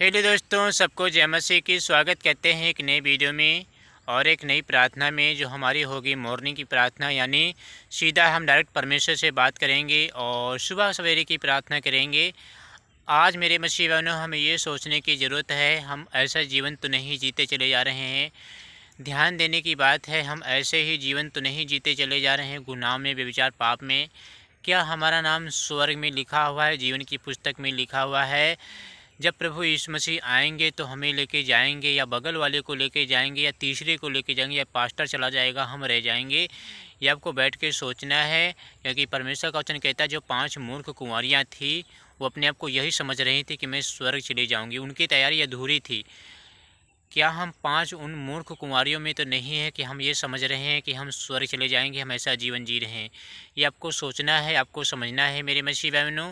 hello दोस्तों सबको जय मसीह की स्वागत करते हैं एक नए वीडियो में और एक नई प्रार्थना में जो हमारी होगी मॉर्निंग की प्रार्थना यानी सीधा हम डायरेक्ट परमेश्वर से बात करेंगे और सुबह सवेरे की प्रार्थना करेंगे आज मेरे मसीह बहनों हमें ये सोचने की ज़रूरत है हम ऐसा जीवन तो नहीं जीते चले जा रहे हैं ध्यान देने की बात है हम ऐसे ही जीवन तो नहीं जीते चले जा रहे हैं गुनाह में व्यविचार पाप में क्या हमारा नाम स्वर्ग में लिखा हुआ है जीवन की पुस्तक में लिखा हुआ है जब प्रभु यीशु मसीह आएंगे तो हमें लेके जाएंगे या बगल वाले को लेके जाएंगे या तीसरे को लेके जाएंगे या पास्टर चला जाएगा हम रह जाएंगे ये आपको बैठ के सोचना है क्योंकि परमेश्वर का वचन कहता है जो पांच मूर्ख कुंवरियाँ थी वो अपने आप को यही समझ रही थी कि मैं स्वर्ग चली जाऊँगी उनकी तैयारी अधूरी थी क्या हम पांच उन मूर्ख कुमारियों में तो नहीं है कि हम ये समझ रहे हैं कि हम स्वर्ग चले जाएंगे हम ऐसा जीवन जी रहे हैं ये आपको सोचना है आपको समझना है मेरे मछी बहनों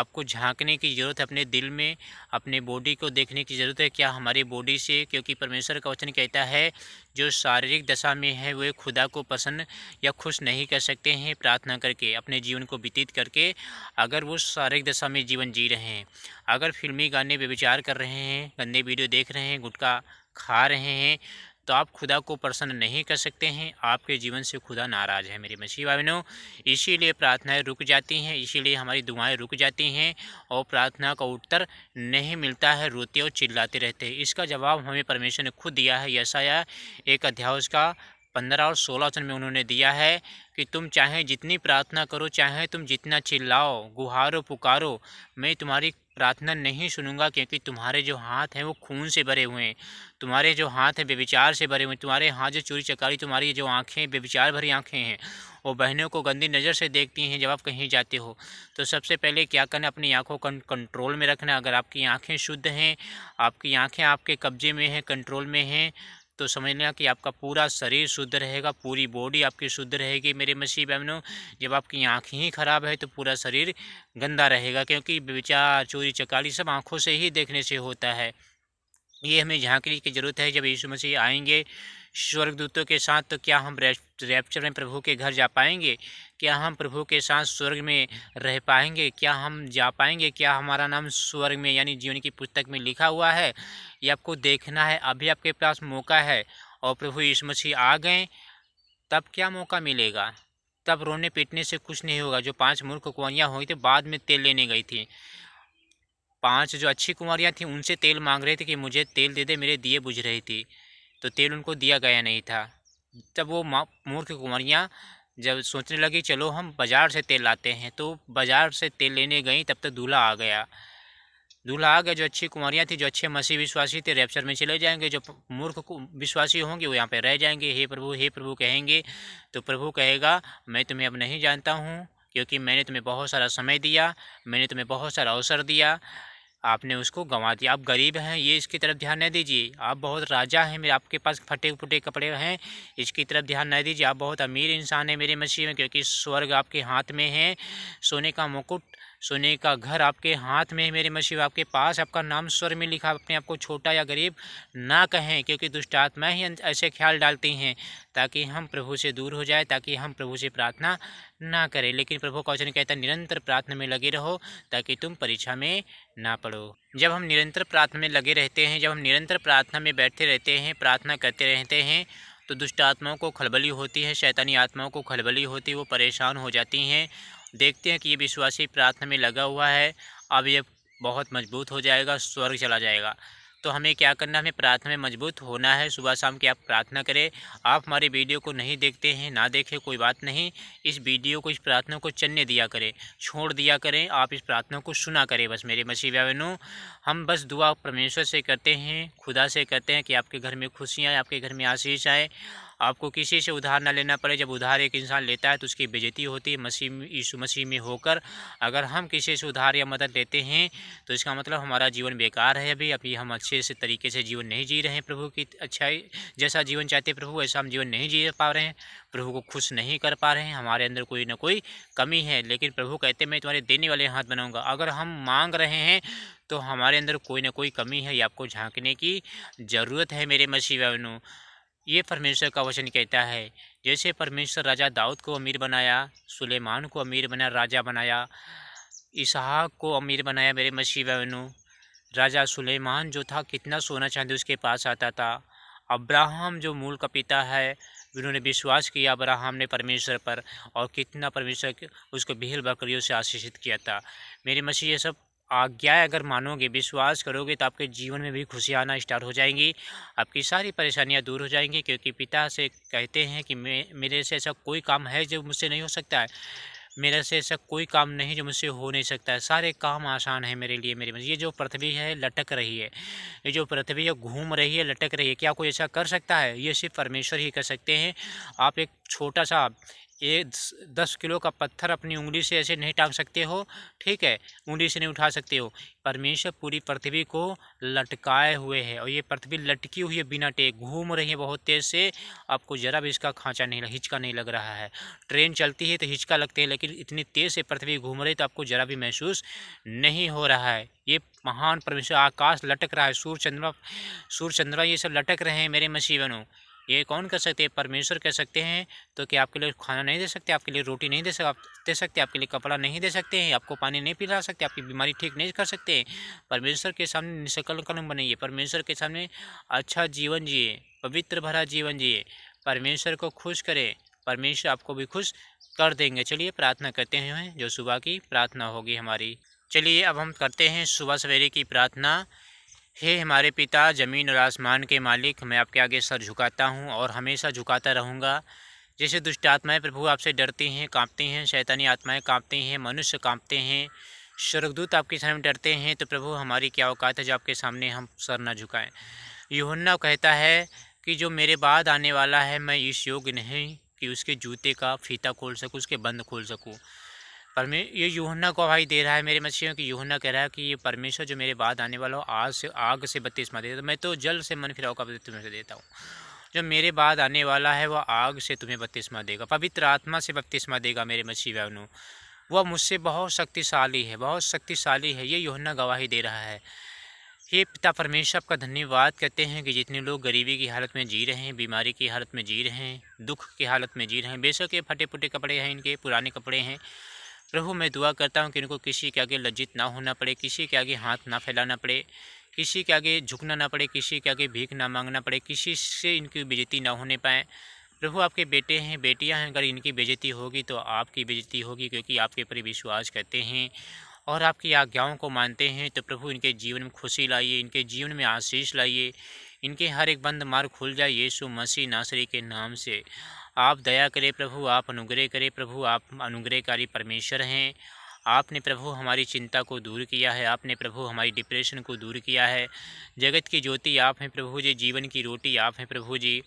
आपको झांकने की ज़रूरत है अपने दिल में अपने बॉडी को देखने की ज़रूरत है क्या हमारी बॉडी से क्योंकि परमेश्वर का वचन कहता है जो शारीरिक दशा में है वे खुदा को पसंद या खुश नहीं कर सकते हैं प्रार्थना करके अपने जीवन को व्यतीत करके अगर वो शारीरिक दशा में जीवन जी रहे हैं अगर फिल्मी गाने पर विचार कर रहे हैं गंदे वीडियो देख रहे हैं गुटका खा रहे हैं तो आप खुदा को प्रसन्न नहीं कर सकते हैं आपके जीवन से खुदा नाराज़ है मेरे मसीह भाविनों इसीलिए प्रार्थनाएं रुक जाती हैं इसीलिए हमारी दुआएं रुक जाती हैं और प्रार्थना का उत्तर नहीं मिलता है रोते और चिल्लाते रहते हैं इसका जवाब हमें परमेश्वर ने खुद दिया है यशाया एक अध्याय का पंद्रह और सोलह वचन में उन्होंने दिया है कि तुम चाहे जितनी प्रार्थना करो चाहे तुम जितना चिल्लाओ गुहारो पुकारो मैं तुम्हारी प्रार्थना नहीं सुनूंगा क्योंकि तुम्हारे जो हाथ हैं वो खून से भरे हुए हैं तुम्हारे जो हाथ हैं बेविचार से भरे हुए हैं तुम्हारे हाथ जो चोरी चकारी तुम्हारी जो आँखें बेविचार भरी आँखें हैं वो बहनों को गंदी नज़र से देखती हैं जब आप कहीं जाते हो तो सबसे पहले क्या करना अपनी आँखों को कंट्रोल में रखना अगर आपकी आँखें शुद्ध हैं आपकी आँखें आपके कब्जे में हैं कंट्रोल में हैं तो समझ लेना कि आपका पूरा शरीर शुद्ध रहेगा पूरी बॉडी आपकी शुद्ध रहेगी मेरे मसीह बहनों जब आपकी आँखें ही खराब है तो पूरा शरीर गंदा रहेगा क्योंकि विचार चोरी चकारी सब आँखों से ही देखने से होता है ये हमें झांकने की ज़रूरत है जब यीशु मसीह आएंगे स्वर्गदूतों के साथ तो क्या हम रैप्चर में प्रभु के घर जा पाएंगे क्या हम प्रभु के साथ स्वर्ग में रह पाएंगे क्या हम जा पाएंगे क्या हमारा नाम स्वर्ग में यानी जीवन की पुस्तक में लिखा हुआ है ये आपको देखना है अभी आपके पास मौका है और प्रभु यीशु मसीह आ गए तब क्या मौका मिलेगा तब रोने पीटने से कुछ नहीं होगा जो पांच मूर्ख कुंवरियाँ हुई थी बाद में तेल लेने गई थी पांच जो अच्छी कुंवरियाँ थीं उनसे तेल मांग रही थी कि मुझे तेल दे दे मेरे दिए बुझ रही थी तो तेल उनको दिया गया नहीं था तब वो मूर्ख कुंवरियाँ जब सोचने लगी चलो हम बाज़ार से तेल लाते हैं तो बाज़ार से तेल लेने गई तब तक तो दूल्हा आ गया दूल्हा आ गया जो अच्छी कुंवरियाँ थी जो अच्छे मसीह विश्वासी थे रैप्चर में चले जाएंगे जो मूर्ख विश्वासी होंगे वो यहाँ पे रह जाएंगे हे प्रभु हे प्रभु कहेंगे तो प्रभु कहेगा मैं तुम्हें अब नहीं जानता हूँ क्योंकि मैंने तुम्हें बहुत सारा समय दिया मैंने तुम्हें बहुत सारा अवसर दिया आपने उसको गंवा दिया आप गरीब हैं ये इसकी तरफ ध्यान न दीजिए आप बहुत राजा हैं मेरे आपके पास फटे फुटे कपड़े हैं इसकी तरफ ध्यान न दीजिए आप बहुत अमीर इंसान हैं मेरे मसीह में क्योंकि स्वर्ग आपके हाथ में है सोने का मुकुट सोने का घर आपके हाथ में है मेरे मशीब आपके पास आपका नाम स्वर में लिखा अपने आप को छोटा या गरीब ना कहें क्योंकि दुष्ट आत्माएँ ही ऐसे ख्याल डालती हैं ताकि हम प्रभु से दूर हो जाए ताकि हम प्रभु से प्रार्थना ना करें लेकिन प्रभु कौचन कहता है निरंतर प्रार्थना में लगे रहो ताकि तुम परीक्षा में ना पढ़ो जब हम निरंतर प्रार्थना में लगे रहते हैं जब हम निरंतर प्रार्थना में बैठते रहते हैं प्रार्थना करते रहते हैं तो दुष्ट आत्माओं को खलबली होती है शैतानी आत्माओं को खलबली होती है वो परेशान हो जाती हैं देखते हैं कि ये विश्वासी प्रार्थना में लगा हुआ है अब ये बहुत मजबूत हो जाएगा स्वर्ग चला जाएगा तो हमें क्या करना हमें प्रार्थना में मजबूत होना है सुबह शाम की आप प्रार्थना करें आप हमारे वीडियो को नहीं देखते हैं ना देखें कोई बात नहीं इस वीडियो को इस प्रार्थना को चन्ने दिया करें छोड़ दिया करें आप इस प्रार्थना को सुना करें बस मेरे मसीह बहनों हम बस दुआ परमेश्वर से करते हैं खुदा से करते हैं कि आपके घर में खुशियाँ आपके घर में आशीष आएँ आपको किसी से उधार ना लेना पड़े जब उधार एक इंसान लेता है तो उसकी बेजती होती है मसीह यीशु मसीह में होकर अगर हम किसी से उधार या मदद लेते हैं तो इसका मतलब हमारा जीवन बेकार है अभी अभी हम अच्छे से तरीके से जीवन नहीं जी रहे हैं प्रभु की अच्छाई जैसा जीवन चाहते प्रभु वैसा हम जीवन नहीं जी पा रहे हैं प्रभु को खुश नहीं कर पा रहे हैं हमारे अंदर कोई ना कोई कमी है लेकिन प्रभु कहते मैं तुम्हारे देने वाले हाथ बनाऊँगा अगर हम मांग रहे हैं तो हमारे अंदर कोई ना कोई कमी है या आपको झांकने की ज़रूरत है मेरे मसीह बहनों ये परमेश्वर का वचन कहता है जैसे परमेश्वर राजा दाऊद को अमीर बनाया सुलेमान को अमीर बनाया राजा बनाया इसहाक को अमीर बनाया मेरे मसीह बहनु राजा सुलेमान जो था कितना सोना चांदी उसके पास आता था अब्राहम जो मूल का पिता है उन्होंने विश्वास किया अब्राहम ने परमेश्वर पर और कितना परमेश्वर उसको भील बकरियों से आशीषित किया था मेरे मसीह ये सब आज्ञा अगर मानोगे विश्वास करोगे तो आपके जीवन में भी खुशी आना स्टार्ट हो जाएंगी आपकी सारी परेशानियां दूर हो जाएंगी क्योंकि पिता से कहते हैं कि मे मेरे से ऐसा कोई काम है जो मुझसे नहीं हो सकता है मेरे से ऐसा कोई काम नहीं जो मुझसे हो नहीं सकता है सारे काम आसान है मेरे लिए मेरे ये जो पृथ्वी है लटक रही है ये जो पृथ्वी है घूम रही है लटक रही है क्या कोई ऐसा कर सकता है ये सिर्फ परमेश्वर ही कर सकते हैं आप एक छोटा सा ये दस किलो का पत्थर अपनी उंगली से ऐसे नहीं टांग सकते हो ठीक है उंगली से नहीं उठा सकते हो परमेश्वर पूरी पृथ्वी को लटकाए हुए है और ये पृथ्वी लटकी हुई है बिना टेक घूम रही है बहुत तेज़ से आपको ज़रा भी इसका खांचा नहीं हिचका नहीं लग रहा है ट्रेन चलती है तो हिचका लगते हैं लेकिन इतनी तेज़ से पृथ्वी घूम रही तो आपको ज़रा भी महसूस नहीं हो रहा है ये महान परमेश्वर आकाश लटक रहा है सूर्य चंद्रमा सूर्य चंद्रमा ये सब लटक रहे हैं मेरे मसीबनों ये कौन कर सकते हैं परमेश्वर कह सकते हैं तो कि आपके लिए खाना नहीं दे सकते आपके लिए रोटी नहीं दे सकते आप दे सकते आपके लिए कपड़ा नहीं दे सकते हैं आपको पानी नहीं पिला सकते आपकी बीमारी ठीक नहीं कर सकते परमेश्वर के सामने निशकल कलम बनाइए परमेश्वर के सामने अच्छा जीवन जिए पवित्र भरा जीवन जिए परमेश्वर को खुश करें परमेश्वर आपको भी खुश कर देंगे चलिए प्रार्थना करते हैं जो सुबह की प्रार्थना होगी हमारी चलिए अब हम करते हैं सुबह सवेरे की प्रार्थना हे हमारे पिता ज़मीन और आसमान के मालिक मैं आपके आगे सर झुकाता हूँ और हमेशा झुकाता रहूँगा जैसे दुष्ट आत्माएँ प्रभु आपसे डरती हैं कांपती हैं शैतानी आत्माएँ कांपती हैं मनुष्य कांपते हैं स्वर्गदूत आपके सामने डरते हैं तो प्रभु हमारी क्या औकात है जो आपके सामने हम सर ना झुकाएं यूहन्ना कहता है कि जो मेरे बाद आने वाला है मैं इस योग्य नहीं कि उसके जूते का फीता खोल सकूँ उसके बंद खोल सकूँ परमे ये यूहन्ना को भाई दे रहा है मेरे मसीह की यूहन्ना कह रहा है कि ये परमेश्वर जो मेरे बाद आने वाला हो आज से आग से बत्तीस मार देता तो मैं तो जल से मन फिराओ का तुम्हें देता हूँ जो मेरे बाद आने वाला है वह आग से तुम्हें बपतिस्मा देगा पवित्र आत्मा से बपतिस्मा देगा मेरे मछली बहनों वह मुझसे बहुत शक्तिशाली है बहुत शक्तिशाली है ये योहना गवाही दे रहा है ये पिता परमेश्वर आपका धन्यवाद कहते हैं कि जितने लोग गरीबी की हालत में जी रहे हैं बीमारी की हालत में जी रहे हैं दुख की हालत में जी रहे हैं बेशक ये फटे फुटे कपड़े हैं इनके पुराने कपड़े हैं प्रभु मैं दुआ करता हूँ कि इनको किसी के आगे लज्जित ना होना पड़े किसी के आगे हाथ ना फैलाना पड़े किसी के आगे झुकना ना पड़े किसी के आगे भीख ना मांगना पड़े किसी से इनकी बेजती ना होने पाए प्रभु आपके बेटे हैं बेटियां हैं अगर इनकी बेजती होगी तो आपकी बेजती होगी क्योंकि आपके पर विश्वास करते हैं और आपकी आज्ञाओं को मानते हैं तो प्रभु इनके जीवन में खुशी लाइए इनके जीवन में आशीष लाइए इनके हर एक बंद मार्ग खुल जाए यीशु मसीह नासरी के नाम से आप दया करें प्रभु आप अनुग्रह करें प्रभु आप अनुग्रहकारी परमेश्वर हैं आपने प्रभु हमारी चिंता को दूर किया है आपने प्रभु हमारी डिप्रेशन को दूर किया है जगत की ज्योति आप हैं प्रभु जी जीवन की रोटी आप हैं प्रभु जी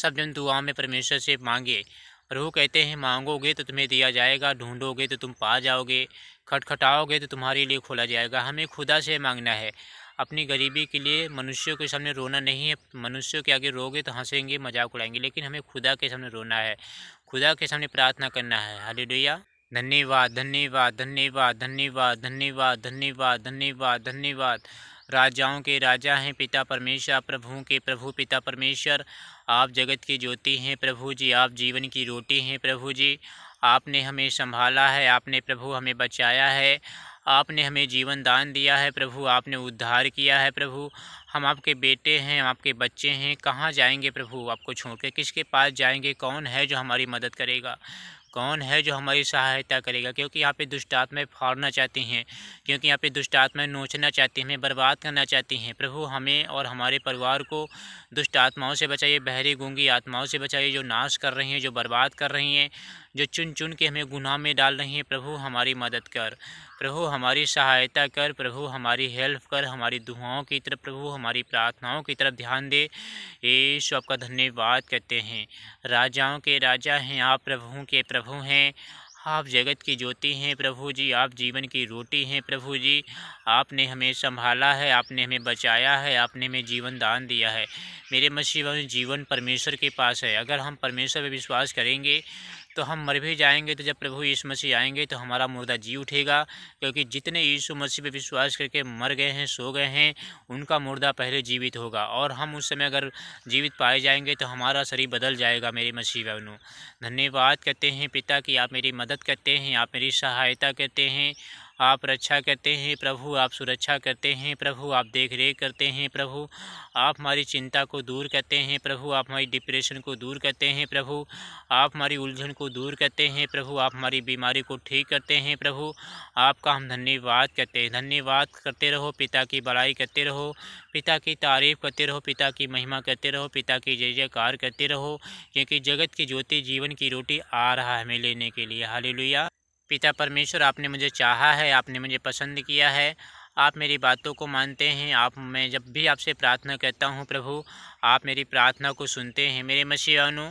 सब जन दुआ में परमेश्वर से मांगे प्रभु कहते हैं मांगोगे तो तुम्हें दिया जाएगा ढूंढोगे तो तुम पा जाओगे खटखटाओगे तो तुम्हारे लिए खोला जाएगा हमें खुदा से मांगना है अपनी गरीबी के लिए मनुष्यों के सामने रोना नहीं है मनुष्यों के आगे रोगे तो हंसेंगे मजाक उड़ाएंगे लेकिन हमें खुदा के सामने रोना है खुदा के सामने प्रार्थना करना है हाली धन्यवाद धन्यवाद धन्यवाद धन्यवाद धन्यवाद धन्यवाद धन्यवाद धन्यवाद राजाओं के राजा हैं पिता परमेश्वर प्रभु के प्रभु पिता परमेश्वर आप जगत की ज्योति हैं प्रभु जी आप जीवन की रोटी हैं प्रभु जी आपने हमें संभाला है आपने प्रभु हमें बचाया है आपने हमें जीवन दान दिया है प्रभु आपने उद्धार किया है प्रभु हम आपके बेटे हैं हम आपके बच्चे हैं कहाँ जाएंगे प्रभु आपको छोड़ के किसके पास जाएंगे कौन है जो हमारी मदद करेगा कौन है जो हमारी सहायता करेगा क्योंकि यहाँ पे दुष्ट आत्माएं फाड़ना चाहती हैं क्योंकि यहाँ पे दुष्ट आत्माएं नोचना चाहती हैं हमें बर्बाद करना चाहती हैं प्रभु हमें और हमारे परिवार को दुष्ट आत्माओं से बचाइए बहरी गूंगी आत्माओं से बचाइए जो नाश कर रही हैं जो बर्बाद कर रही हैं जो चुन चुन के हमें गुनाह में डाल रही हैं प्रभु हमारी मदद कर प्रभु हमारी सहायता कर प्रभु हमारी हेल्प कर हमारी दुआओं की तरफ प्रभु हमारी प्रार्थनाओं की तरफ ध्यान दे यीशु आपका धन्यवाद करते हैं राजाओं के राजा हैं आप प्रभु के प्रभु हैं आप जगत की ज्योति हैं प्रभु जी आप जीवन की रोटी हैं प्रभु जी आपने हमें संभाला है आपने हमें बचाया है आपने हमें जीवन दान दिया है मेरे मसीह जीवन परमेश्वर के पास है अगर हम परमेश्वर पर विश्वास करेंगे तो हम मर भी जाएंगे तो जब प्रभु यीशु मसीह आएंगे तो हमारा मुर्दा जी उठेगा क्योंकि जितने यीशु मसीह पर विश्वास करके मर गए हैं सो गए हैं उनका मुर्दा पहले जीवित होगा और हम उस समय अगर जीवित पाए जाएंगे तो हमारा शरीर बदल जाएगा मेरी मसीह बहनों धन्यवाद करते हैं पिता की आप मेरी मदद करते हैं आप मेरी सहायता करते हैं आप रक्षा करते हैं प्रभु आप सुरक्षा करते हैं प्रभु आप देख रेख करते हैं प्रभु आप हमारी चिंता को दूर करते हैं प्रभु आप हमारी डिप्रेशन को दूर करते हैं प्रभु आप हमारी उलझन को दूर करते हैं प्रभु आप हमारी बीमारी को ठीक करते हैं प्रभु आपका हम धन्यवाद करते हैं धन्यवाद करते रहो पिता की बड़ाई करते रहो पिता की तारीफ़ करते रहो पिता की महिमा करते रहो पिता की जय जयकार करते रहो क्योंकि जगत की ज्योति जीवन की रोटी आ रहा है हमें लेने के लिए हाली पिता परमेश्वर आपने मुझे चाहा है आपने मुझे पसंद किया है आप मेरी बातों को मानते हैं आप मैं जब भी आपसे प्रार्थना करता हूँ प्रभु आप मेरी प्रार्थना को सुनते हैं मेरे मसीहानु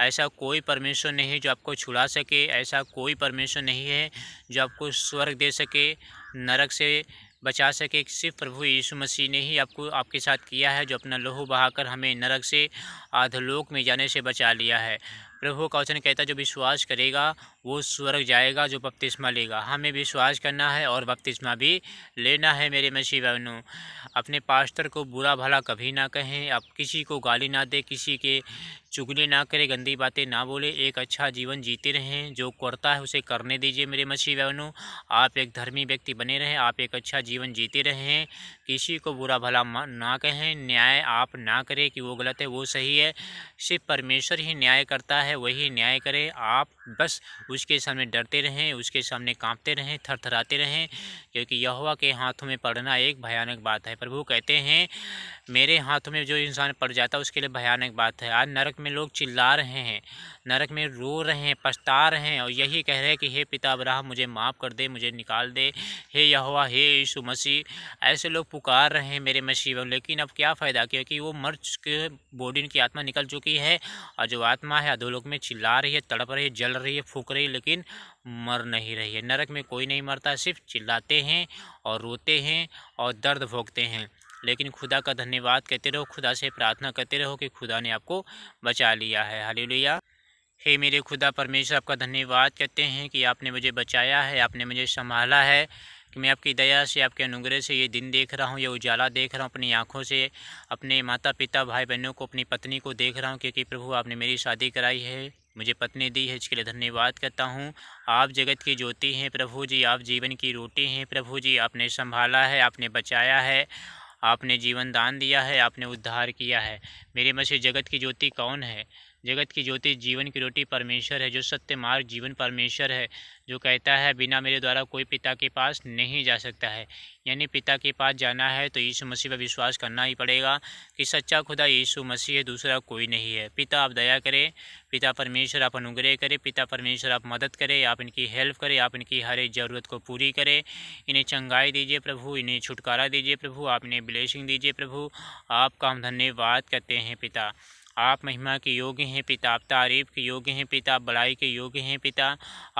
ऐसा कोई परमेश्वर नहीं जो आपको छुड़ा सके ऐसा कोई परमेश्वर नहीं है जो आपको स्वर्ग दे सके नरक से बचा सके सिर्फ प्रभु यीशु मसीह ने ही आपको आपके साथ किया है जो अपना लोहू बहाकर हमें नरक से आधलोक में जाने से बचा लिया है प्रभु का वचन कहता जो विश्वास करेगा वो स्वर्ग जाएगा जो बपतिस्मा लेगा हमें विश्वास करना है और बपतिस्मा भी लेना है मेरे मसीह बहनों अपने पास्टर को बुरा भला कभी ना कहें आप किसी को गाली ना दे किसी के चुगली ना करें गंदी बातें ना बोले एक अच्छा जीवन जीते रहें जो करता है उसे करने दीजिए मेरे मसीह बहनों आप एक धर्मी व्यक्ति बने रहें आप एक अच्छा जीवन जीते रहें किसी को बुरा भला ना कहें न्याय आप ना करें कि वो गलत है वो सही है सिर्फ परमेश्वर ही न्याय करता है वही न्याय करें आप बस उसके सामने डरते रहें उसके सामने कांपते रहें थरथराते रहें क्योंकि यहोवा के हाथों में पड़ना एक भयानक बात है प्रभु कहते हैं मेरे हाथों में जो इंसान पड़ जाता है उसके लिए भयानक बात है आज नरक में लोग चिल्ला रहे हैं नरक में रो रहे हैं पछता रहे हैं और यही कह रहे हैं कि हे पिता अब्राहम मुझे माफ़ कर दे मुझे निकाल दे हे यहोवा हे यीशु मसीह ऐसे लोग पुकार रहे हैं मेरे मसीह लेकिन अब क्या फ़ायदा क्योंकि वो मर के बॉडी की आत्मा निकल चुकी है और जो आत्मा है अधोलोक में चिल्ला रही है तड़प रही है जल रही है फूक रही है लेकिन मर नहीं रही है नरक में कोई नहीं मरता सिर्फ चिल्लाते हैं और रोते हैं और दर्द भोगते हैं लेकिन खुदा का धन्यवाद कहते रहो खुदा से प्रार्थना करते रहो कि खुदा ने आपको बचा लिया है लिया हे मेरे खुदा परमेश्वर आपका धन्यवाद कहते हैं कि आपने मुझे बचाया है आपने मुझे संभाला है कि मैं आपकी दया से आपके अनुग्रह से ये दिन देख रहा हूँ ये उजाला देख रहा हूँ अपनी आँखों से अपने माता पिता भाई बहनों को अपनी पत्नी को देख रहा हूँ क्योंकि प्रभु आपने मेरी शादी कराई है मुझे पत्नी दी है इसके लिए धन्यवाद करता हूँ आप जगत की ज्योति हैं प्रभु जी आप जीवन की रोटी हैं प्रभु जी आपने संभाला है आपने बचाया है आपने जीवन दान दिया है आपने उद्धार किया है मेरे मसीह जगत की ज्योति कौन है जगत की ज्योति जीवन की रोटी परमेश्वर है जो सत्य मार्ग जीवन परमेश्वर है जो कहता है बिना मेरे द्वारा कोई पिता के पास नहीं जा सकता है यानी पिता के पास जाना है तो यीशु मसीह पर विश्वास करना ही पड़ेगा कि सच्चा खुदा यीशु मसीह है दूसरा कोई नहीं है पिता आप दया करें पिता परमेश्वर आप अनुग्रह करें पिता परमेश्वर आप मदद करें आप इनकी हेल्प करें आप इनकी हर एक ज़रूरत को पूरी करें इन्हें चंगाई दीजिए प्रभु इन्हें छुटकारा दीजिए प्रभु आप इन्हें ब्लेसिंग दीजिए प्रभु आपका हम धन्यवाद करते हैं पिता आप महिमा के योग्य हैं पिता आप तारीफ़ के योग्य हैं पिता आप बड़ाई के योग्य हैं पिता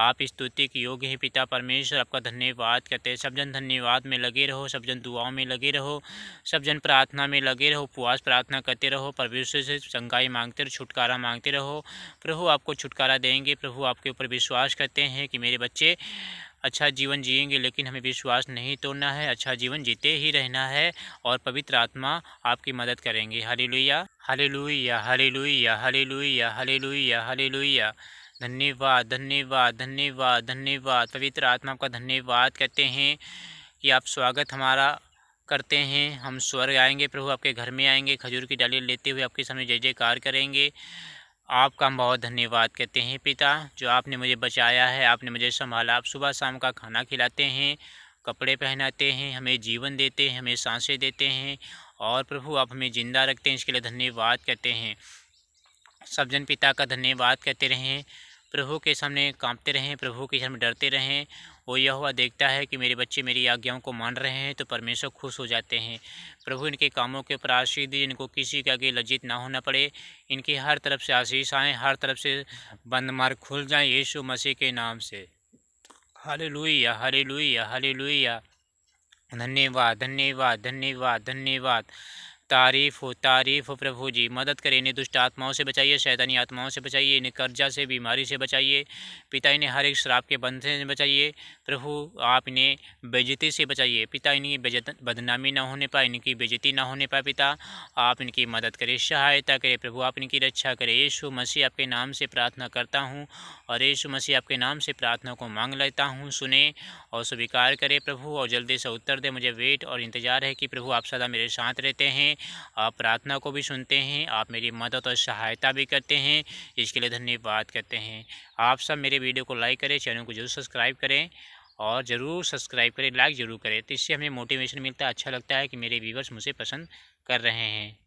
आप स्तुति के योग्य हैं पिता परमेश्वर आपका धन्यवाद कहते हैं सब जन धन्यवाद में लगे रहो सब जन दुआओं में लगे रहो सब जन प्रार्थना में लगे रहो उपवास प्रार्थना करते रहो परमेश्वर से चंगाई मांगते रहो छुटकारा मांगते रहो प्रभु आपको छुटकारा देंगे प्रभु आपके ऊपर विश्वास करते हैं कि मेरे बच्चे अच्छा जीवन जिएंगे लेकिन हमें विश्वास नहीं तोड़ना है अच्छा जीवन जीते ही रहना है और पवित्र आत्मा आपकी मदद करेंगे हरे लुइया हरे लुइया हरे लुइया हरे लुइया हरे लुइया हरे लुइया धन्यवाद धन्यवाद धन्यवाद धन्यवाद पवित्र आत्मा का धन्यवाद कहते हैं कि आप स्वागत हमारा करते हैं हम स्वर्ग आएंगे प्रभु आपके घर में आएंगे खजूर की डाली लेते हुए आपके सामने जय जयकार करेंगे आपका हम बहुत धन्यवाद कहते हैं पिता जो आपने मुझे बचाया है आपने मुझे संभाला आप सुबह शाम का खाना खिलाते हैं कपड़े पहनाते हैं हमें जीवन देते हैं हमें सांसें देते हैं और प्रभु आप हमें ज़िंदा रखते हैं इसके लिए धन्यवाद कहते हैं सब जन पिता का धन्यवाद कहते रहें प्रभु के सामने कांपते रहें प्रभु के सामने डरते रहें वो यह हुआ देखता है कि मेरे बच्चे मेरी आज्ञाओं को मान रहे हैं तो परमेश्वर खुश हो जाते हैं प्रभु इनके कामों के ऊपर आशीष दी इनको किसी के आगे लज्जित ना होना पड़े इनकी हर तरफ से आशीष आए हर तरफ से बंद मार्ग खुल जाएँ यीशु मसीह के नाम से हरे लुइया हरे लुइया हरे लुइया धन्यवाद धन्यवाद धन्यवाद धन्यवाद तारीफ़ हो तारीफ़ हो प्रभु जी मदद करें इन्हें दुष्ट आत्माओं से बचाइए शैतानी आत्माओं से बचाइए इन्हें कर्जा से बीमारी से बचाइए पिता इन्हें हर एक शराब के बंधन से बचाइए प्रभु आप इन्हें बेजती से बचाइए पिता इनकी बेजत बदनामी ना होने पाए इनकी बेजती ना होने पाए पिता आप इनकी मदद करें सहायता करें प्रभु आप इनकी रक्षा करें यीशु मसीह आपके नाम से प्रार्थना करता हूँ और यीशु मसीह आपके नाम से प्रार्थना को मांग लेता हूँ सुने और स्वीकार करें प्रभु और जल्दी से उत्तर दें मुझे वेट और इंतज़ार है कि प्रभु आप सदा मेरे साथ रहते हैं आप प्रार्थना को भी सुनते हैं आप मेरी मदद और सहायता भी करते हैं इसके लिए धन्यवाद करते हैं आप सब मेरे वीडियो को लाइक करें चैनल को जरूर सब्सक्राइब करें और ज़रूर सब्सक्राइब करें लाइक ज़रूर करें तो इससे हमें मोटिवेशन मिलता है अच्छा लगता है कि मेरे व्यूवर्स मुझे पसंद कर रहे हैं